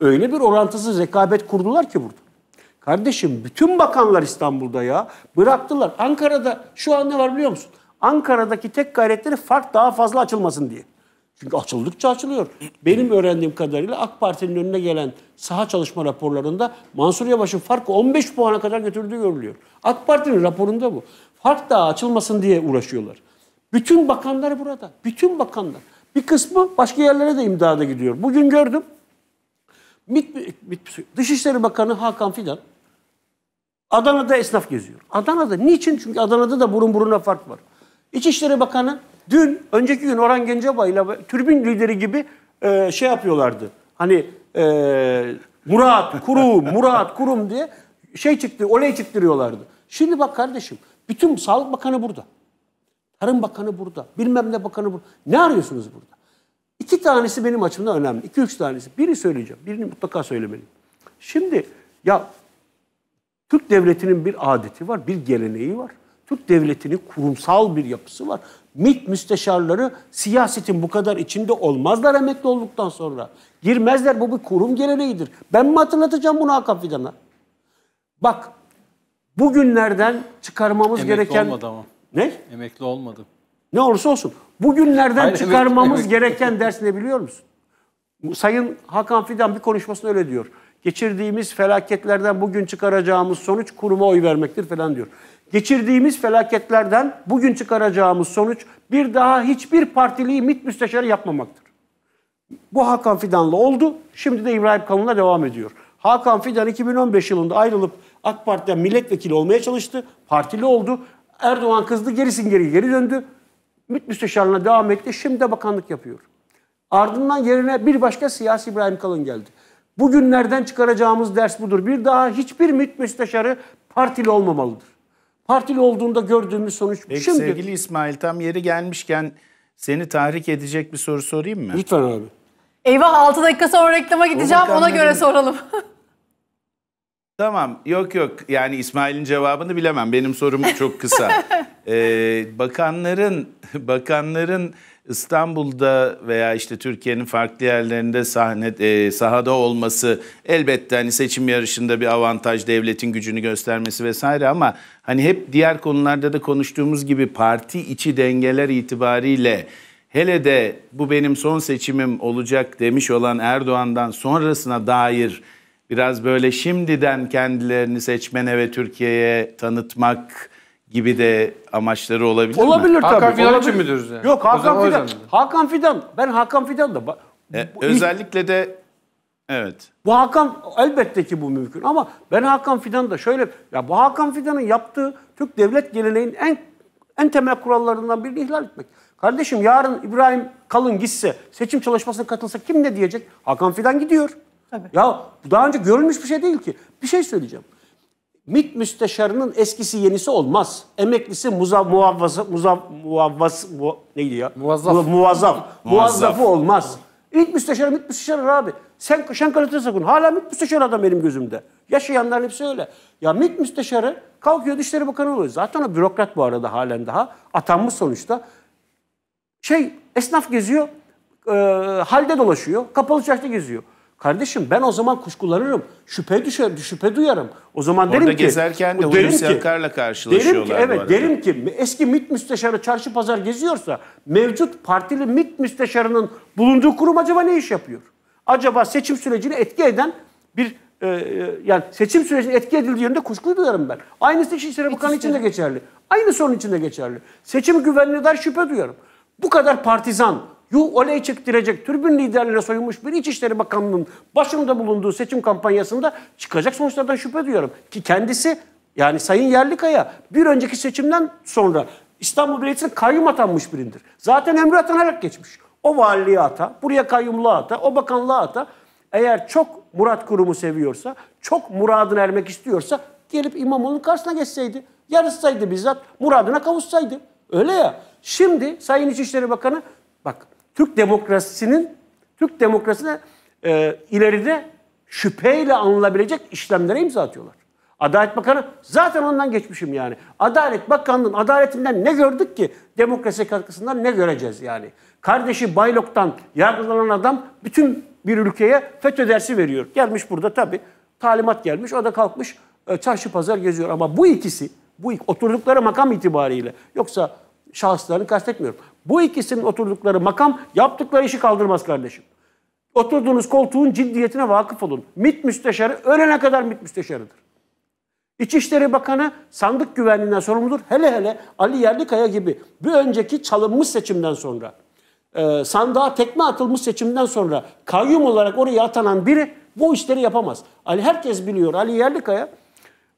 Öyle bir orantısız rekabet kurdular ki burada. Kardeşim bütün bakanlar İstanbul'da ya. Bıraktılar. Ankara'da şu an ne var biliyor musun? Ankara'daki tek gayretleri fark daha fazla açılmasın diye. Çünkü açıldıkça açılıyor. Benim öğrendiğim kadarıyla AK Parti'nin önüne gelen saha çalışma raporlarında Mansur Yavaş'ın farkı 15 puana kadar götürdüğü görülüyor. AK Parti'nin raporunda bu. Fark daha açılmasın diye uğraşıyorlar. Bütün bakanlar burada. Bütün bakanlar. Bir kısmı başka yerlere de imdada gidiyor. Bugün gördüm. MİT, MİT, Dışişleri Bakanı Hakan Fidan Adana'da esnaf geziyor. Adana'da niçin? Çünkü Adana'da da burun buruna fark var. İçişleri Bakanı dün, önceki gün Orhan Gencebay ile türbin lideri gibi e, şey yapıyorlardı. Hani e, Murat Kurum, Murat Kurum diye şey çıktı, oley çıktırıyorlardı. Şimdi bak kardeşim, bütün Sağlık Bakanı burada. Tarım Bakanı burada, bilmem ne Bakanı burada. Ne arıyorsunuz burada? İki tanesi benim açımdan önemli. İki üç tanesi. Biri söyleyeceğim. Birini mutlaka söylemeliyim. Şimdi ya Türk devletinin bir adeti var, bir geleneği var. Türk devletinin kurumsal bir yapısı var. MİT müsteşarları siyasetin bu kadar içinde olmazlar emekli olduktan sonra. Girmezler bu bir kurum geleneğidir. Ben mi hatırlatacağım bunu Hakan Fidan'a? Bak bugünlerden çıkarmamız Emekli gereken... Emekli olmadı ama. Ne? Emekli olmadı. Ne olursa olsun. Bugünlerden Aynen, çıkarmamız evet, gereken ders ne biliyor musun? Sayın Hakan Fidan bir konuşmasında öyle diyor. Geçirdiğimiz felaketlerden bugün çıkaracağımız sonuç kuruma oy vermektir falan diyor. Geçirdiğimiz felaketlerden bugün çıkaracağımız sonuç bir daha hiçbir partiliği MİT müsteşarı yapmamaktır. Bu Hakan Fidan'la oldu. Şimdi de İbrahim Kalın'la devam ediyor. Hakan Fidan 2015 yılında ayrılıp AK Parti'den milletvekili olmaya çalıştı. Partili oldu. Erdoğan kızdı gerisin geri geri döndü. MİT müsteşarlığına devam etti. Şimdi de bakanlık yapıyor. Ardından yerine bir başka siyasi İbrahim Kalın geldi. Bugünlerden çıkaracağımız ders budur. Bir daha hiçbir MİT müsteşarı partili olmamalıdır. Partili olduğunda gördüğümüz sonuç Peki, şimdi. Sevgili İsmail tam yeri gelmişken seni tahrik edecek bir soru sorayım mı? Lütfen abi. Eyvah 6 dakika sonra reklama gideceğim ona anladım. göre soralım. tamam yok yok yani İsmail'in cevabını bilemem benim sorum çok kısa. Ee, bakanların bakanların İstanbul'da veya işte Türkiye'nin farklı yerlerinde sahne e, sahada olması elbette hani seçim yarışında bir avantaj devletin gücünü göstermesi vesaire ama hani hep diğer konularda da konuştuğumuz gibi parti içi dengeler itibariyle hele de bu benim son seçimim olacak demiş olan Erdoğan'dan sonrasına dair biraz böyle şimdiden kendilerini seçmene ve Türkiye'ye tanıtmak gibi de amaçları olabilir Olabilir mi? tabii. Hakan Fidan olabilir. için mi diyoruz yani? Yok Hakan Fidan. Hakan Fidan. Ben Hakan Fidan da. E, özellikle de evet. Bu Hakan elbette ki bu mümkün ama ben Hakan Fidan da şöyle ya bu Hakan Fidan'ın yaptığı Türk devlet geleneğinin en en temel kurallarından birini ihlal etmek. Kardeşim yarın İbrahim Kalın gitse seçim çalışmasına katılsa kim ne diyecek? Hakan Fidan gidiyor. Ya daha önce görülmüş bir şey değil ki. Bir şey söyleyeceğim. MİT müsteşarının eskisi yenisi olmaz. Emeklisi muza, muavvası, muza, muavvası, mu, neydi ya? Muvazzaf. Mu, muvazzaf. Muvazzafı olmaz. İlk müsteşarı, MİT müsteşarı abi. Sen Şenkar Sakun hala MİT müsteşarı adam benim gözümde. Yaşayanların hepsi öyle. Ya MİT müsteşarı kalkıyor Dışişleri Bakanı oluyor. Zaten o bürokrat bu arada halen daha. Atanmış sonuçta. Şey esnaf geziyor, e, halde dolaşıyor, kapalı çarşıda geziyor. Kardeşim ben o zaman kuşkulanırım. Şüphe düşer, şüphe duyarım. O zaman Orada derim ki... Orada gezerken de Hulusi Akar'la karşılaşıyorlar derim ki, Evet derim ki eski MİT müsteşarı çarşı pazar geziyorsa mevcut partili MİT müsteşarının bulunduğu kurum acaba ne iş yapıyor? Acaba seçim sürecini etki eden bir e, e yani seçim sürecinin etki edildiği yönünde kuşku duyarım ben. Aynısı İçişleri Bakanı için de geçerli. Aynı sorun için de geçerli. Seçim güvenliği der şüphe duyarım. Bu kadar partizan, Yu oley çektirecek türbün liderliğine soyunmuş bir İçişleri Bakanı'nın başında bulunduğu seçim kampanyasında çıkacak sonuçlardan şüphe duyuyorum. Ki kendisi yani Sayın Yerlikaya bir önceki seçimden sonra İstanbul Belediyesi'ne kayyum atanmış birindir. Zaten emri atanarak geçmiş. O valiliğe ata, buraya kayyumluğa ata, o bakanlığa ata. Eğer çok Murat Kurum'u seviyorsa, çok muradına ermek istiyorsa gelip İmamoğlu'nun karşısına geçseydi, yarışsaydı bizzat, muradına kavuşsaydı. Öyle ya. Şimdi Sayın İçişleri Bakanı bak Türk demokrasisinin, Türk demokrasisine e, ileride şüpheyle anılabilecek işlemlere imza atıyorlar. Adalet Bakanı zaten ondan geçmişim yani. Adalet Bakanı'nın adaletinden ne gördük ki? Demokrasi katkısından ne göreceğiz yani? Kardeşi Baylok'tan yargılanan adam bütün bir ülkeye FETÖ dersi veriyor. Gelmiş burada tabii talimat gelmiş. O da kalkmış e, çarşı pazar geziyor. Ama bu ikisi, bu oturdukları makam itibariyle yoksa şahıslarını kastetmiyorum. Bu ikisinin oturdukları makam yaptıkları işi kaldırmaz kardeşim. Oturduğunuz koltuğun ciddiyetine vakıf olun. MİT müsteşarı ölene kadar MİT müsteşarıdır. İçişleri Bakanı sandık güvenliğinden sorumludur. Hele hele Ali Yerlikaya gibi bir önceki çalınmış seçimden sonra, e, sandığa tekme atılmış seçimden sonra kayyum olarak oraya atanan biri bu işleri yapamaz. Ali herkes biliyor Ali Yerlikaya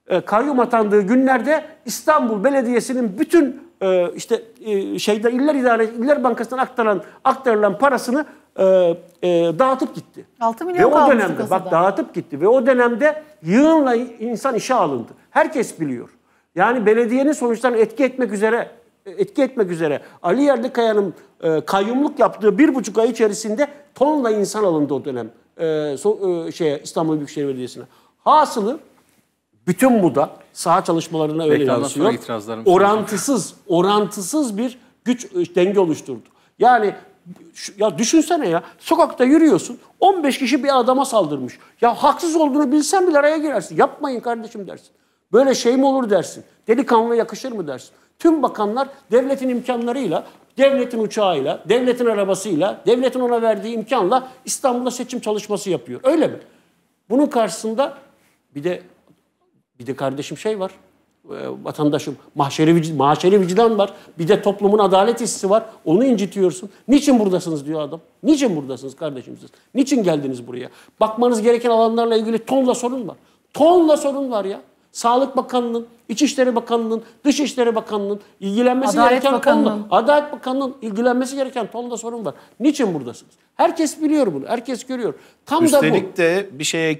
e, kayyum atandığı günlerde İstanbul Belediyesi'nin bütün e, işte e, şeyde iller idare iller bankasından aktarılan aktarılan parasını e, e, dağıtıp gitti. 6 milyon Ve o dönemde bak dağıtıp gitti ve o dönemde yığınla insan işe alındı. Herkes biliyor. Yani belediyenin sonuçlarını etki etmek üzere etki etmek üzere Ali Yerlikaya'nın e, kayyumluk yaptığı bir buçuk ay içerisinde tonla insan alındı o dönem e, so, e, şeye, İstanbul Büyükşehir Belediyesi'ne. Hasılı bütün bu da saha çalışmalarına öyle yansıyor. Orantısız, orantısız bir güç e, denge oluşturdu. Yani ya düşünsene ya sokakta yürüyorsun 15 kişi bir adama saldırmış. Ya haksız olduğunu bilsen bile araya girersin. Yapmayın kardeşim dersin. Böyle şey mi olur dersin. Delikanlı yakışır mı dersin. Tüm bakanlar devletin imkanlarıyla, devletin uçağıyla, devletin arabasıyla, devletin ona verdiği imkanla İstanbul'da seçim çalışması yapıyor. Öyle mi? Bunun karşısında bir de bir de kardeşim şey var. E, vatandaşım mahşeri, vicdan, mahşeri vicdan var. Bir de toplumun adalet hissi var. Onu incitiyorsun. Niçin buradasınız diyor adam. Niçin buradasınız kardeşim siz? Niçin geldiniz buraya? Bakmanız gereken alanlarla ilgili tonla sorun var. Tonla sorun var ya. Sağlık Bakanlığı'nın, İçişleri Bakanlığı'nın, Dışişleri Bakanlığı'nın ilgilenmesi Adalet gereken Bakanlığın. tonla, Adalet Bakanlığı'nın ilgilenmesi gereken tonla sorun var. Niçin buradasınız? Herkes biliyor bunu, herkes görüyor. Tam Üstelik da bu. de bir şeye.